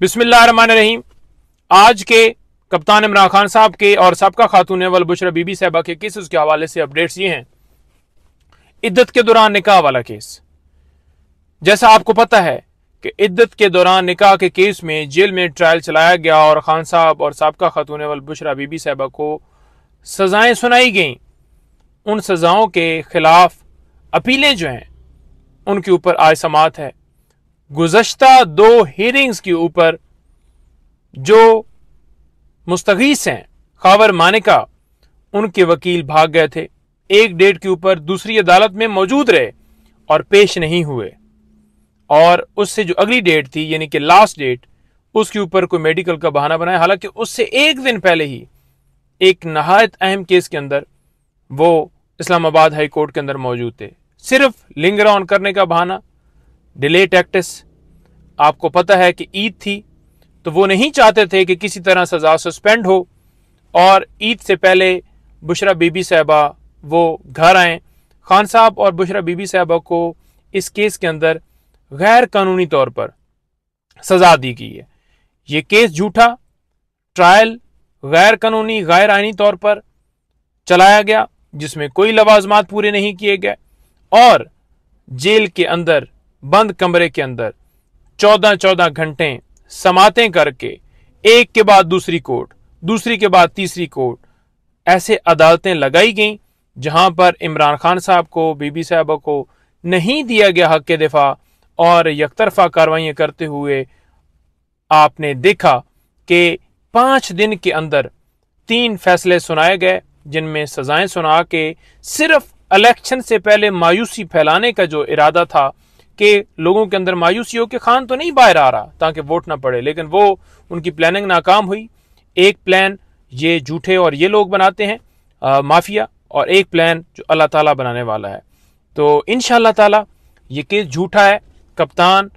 बिस्मिल्लाम आज के कप्तान इमरान खान साहब के और सबका खातून वलबुशरा बीबी साहबा के केस के हवाले से अपडेट्स ये हैं इद्दत के दौरान निकाह वाला केस जैसा आपको पता है कि इद्दत के दौरान निकाह के केस में जेल में ट्रायल चलाया गया और खान साहब और सबका खातून वल बुशरा बीबी साहबा को सजाएं सुनाई गईं उन सजाओं के खिलाफ अपीलें जो हैं उनके ऊपर आज समात है गुजशत दो हियरिंग्स के ऊपर जो मुस्तगीस हैं खावर मानिका उनके वकील भाग गए थे एक डेट के ऊपर दूसरी अदालत में मौजूद रहे और पेश नहीं हुए और उससे जो अगली डेट थी यानी कि लास्ट डेट उसके ऊपर कोई मेडिकल का बहाना बनाया हालांकि उससे एक दिन पहले ही एक नहायत अहम केस के अंदर वो इस्लामाबाद हाई कोर्ट के अंदर मौजूद थे सिर्फ लिंगर ऑन करने का बहाना डिले टैक्टिस आपको पता है कि ईद थी तो वो नहीं चाहते थे कि किसी तरह सज़ा सस्पेंड हो और ईद से पहले बुशरा बीबी साहबा वो घर आए खान साहब और बुशरा बीबी साहबा को इस केस के अंदर गैर कानूनी तौर पर सज़ा दी गई है ये केस झूठा ट्रायल गैर कानूनी गैर आइनी तौर पर चलाया गया जिसमें कोई लवाजमात पूरे नहीं किए गए और जेल के अंदर बंद कमरे के अंदर चौदह चौदह घंटे समाते करके एक के बाद दूसरी कोर्ट दूसरी के बाद तीसरी कोर्ट ऐसे अदालतें लगाई गई जहां पर इमरान खान साहब को बीबी साहबा को नहीं दिया गया हक के दिफा और यकतरफा कार्रवाई करते हुए आपने देखा कि पांच दिन के अंदर तीन फैसले सुनाए गए जिनमें सजाएं सुना के सिर्फ इलेक्शन से पहले मायूसी फैलाने का जो इरादा था कि लोगों के अंदर मायूसी हो कि खान तो नहीं बाहर आ रहा ताकि वोट ना पड़े लेकिन वो उनकी प्लानिंग नाकाम हुई एक प्लान ये झूठे और ये लोग बनाते हैं आ, माफिया और एक प्लान जो अल्लाह ताला बनाने वाला है तो इन ताला ये केस झूठा है कप्तान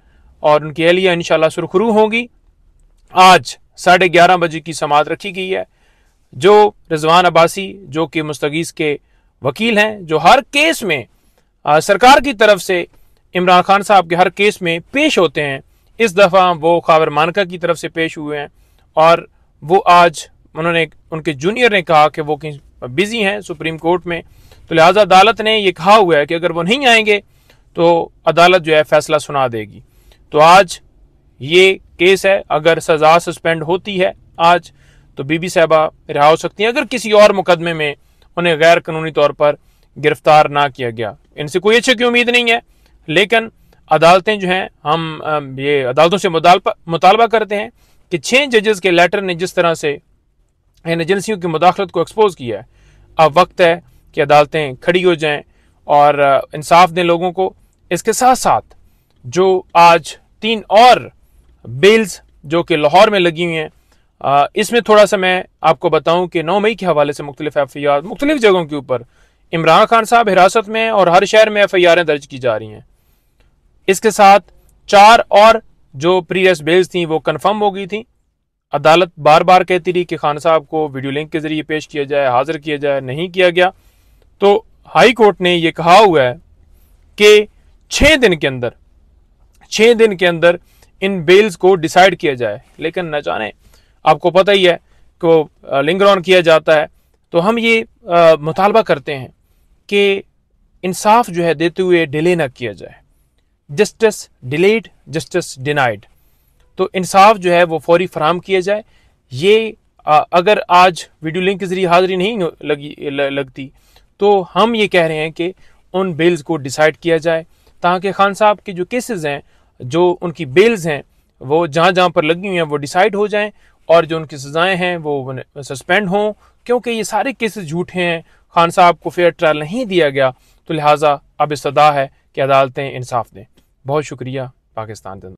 और उनकी एहलिया इन सुरखरू होंगी आज साढ़े ग्यारह बजे की समात रखी गई है जो रिजवान अब्बासी जो कि मुस्तगीज़ के वकील हैं जो हर केस में आ, सरकार की तरफ से इमरान खान साहब के हर केस में पेश होते हैं इस दफ़ा वो खाबर मानका की तरफ से पेश हुए हैं और वो आज उन्होंने उनके जूनियर ने कहा कि वो बिजी हैं सुप्रीम कोर्ट में तो लिहाजा अदालत ने ये कहा हुआ है कि अगर वो नहीं आएंगे तो अदालत जो है फैसला सुना देगी तो आज ये केस है अगर सजा सस्पेंड होती है आज तो बीबी साहबा रिहा हो सकती हैं अगर किसी और मुकदमे में उन्हें गैर कानूनी तौर पर गिरफ्तार ना किया गया इनसे कोई अच्छे की उम्मीद नहीं है लेकिन अदालतें जो हैं हम ये अदालतों से मुतालबा करते हैं कि छः जजेस के लेटर ने जिस तरह से इन एजेंसियों की मुदाखलत को एक्सपोज किया है अब वक्त है कि अदालतें खड़ी हो जाएं और इंसाफ दें लोगों को इसके साथ साथ जो आज तीन और बेल्स जो कि लाहौर में लगी हुई हैं इसमें थोड़ा सा मैं आपको बताऊं कि नौ मई के हवाले से मुख्तलिफ एफ आई आर मुख्तलिफ जगहों के ऊपर इमरान खान साहब हिरासत में और हर शहर में एफ आई आरें दर्ज की जा रही हैं इसके साथ चार और जो प्रीवियस बेल्स थी वो कन्फर्म हो गई थी अदालत बार बार कहती रही कि खान साहब को वीडियो लिंक के जरिए पेश किया जाए हाजिर किया जाए नहीं किया गया तो हाई कोर्ट ने यह कहा हुआ है कि छः दिन के अंदर छः दिन के अंदर इन बेल्स को डिसाइड किया जाए लेकिन न जाने आपको पता ही है वो लिंग ऑन किया जाता है तो हम ये मुतालबा करते हैं कि इंसाफ जो है देते हुए डिले ना किया जाए जस्टिस डिलेड जस्टिस डिनाइड तो इंसाफ जो है वो फौरी फराम किया जाए ये आ, अगर आज वीडियो लिंक के जरिए हाजिरी नहीं लगी ल, लगती तो हम ये कह रहे हैं कि उन बेल्स को डिसाइड किया जाए ताकि खान साहब के जो केसेस हैं जो उनकी बेल्स हैं वो जहाँ जहाँ पर लगी हुई हैं वो डिसाइड हो जाएं और जो उनकी सज़ाएं हैं वो सस्पेंड हों क्योंकि ये सारे केसेस झूठे हैं खान साहब को फेयर ट्रायल नहीं दिया गया तो लिहाजा अब इस है कि अदालतें इंसाफ दें बहुत शुक्रिया पाकिस्तान